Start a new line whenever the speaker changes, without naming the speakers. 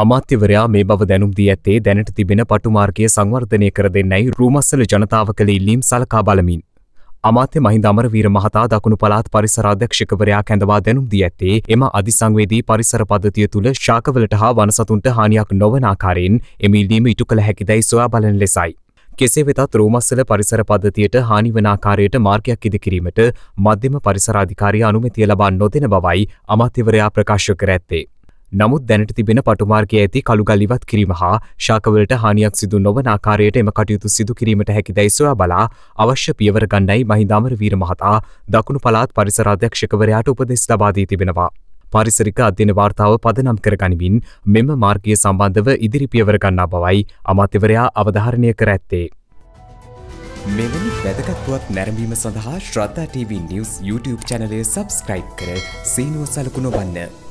අමාත්‍යවරයා මේ බව දැනුම් දී ඇත්තේ දැනට තිබෙන පටුමාර්ගය සංවර්ධනය කර දෙන්නයි රූමස්සල ජනතාව කළ ඉල්ලීම් සලකා බලමින්. අමාත්‍ය මහින්ද අමරවීර මහතා දකුණු පළාත් පරිසර අධ්‍යක්ෂකවරයා කැඳවා දැනුම් දී ඇත්තේ එම අධිසංවේදී පරිසර පද්ධතිය තුළ ශාකවලට හා වනසතුන්ට හානියක් නොවන ආකාරයෙන් එම ඉල්ලීම ඉටු කළ හැකිදැයි සොයා බලන ලෙසයි. කෙසේ වෙතත් රෝමස්සල පරිසර පද්ධතියට හානිවනාකාරයට මාර්ගයක් ඉදිකිරීමට මධ්‍යම පරිසරාධිකාරී අනුමැතිය ලබා නොදෙන බවයි අමාත්‍යවරයා ප්‍රකාශ කර ඇත්තේ. නමුත් දැනට තිබෙන පටුමාර්ගය ඇති කළුගල්ලිවත් කිරීම හා ශාකවලට හානියක් සිදු නොවන ආකාරයට එම කටයුතු සිදු කිරීමට හැකිදැයි සොයා බලා අවශ්‍ය පියවර ගන්නයි මහින්දාමර වීර මහතා දකුණු පළාත් පරිසර අධ්‍යක්ෂකවරයාට උපදෙස් ලබා දී තිබෙනවා. පාරිසරික අධ්‍යන වාර්තාව පදනම් කරගනිමින් මෙම මාර්ගය සම්බන්ධව ඉදිරි පියවර ගන්නා බවයි අමාත්‍යවරයා අවධාරණය කර ඇත්තේ. මෙවැනි වැදගත්වත් නැරඹීම සඳහා ශ්‍රද්ධා TV නිවස් YouTube චැනලය සබස්ක්‍රයිබ් කර සීනුව සලකුණොබන්න.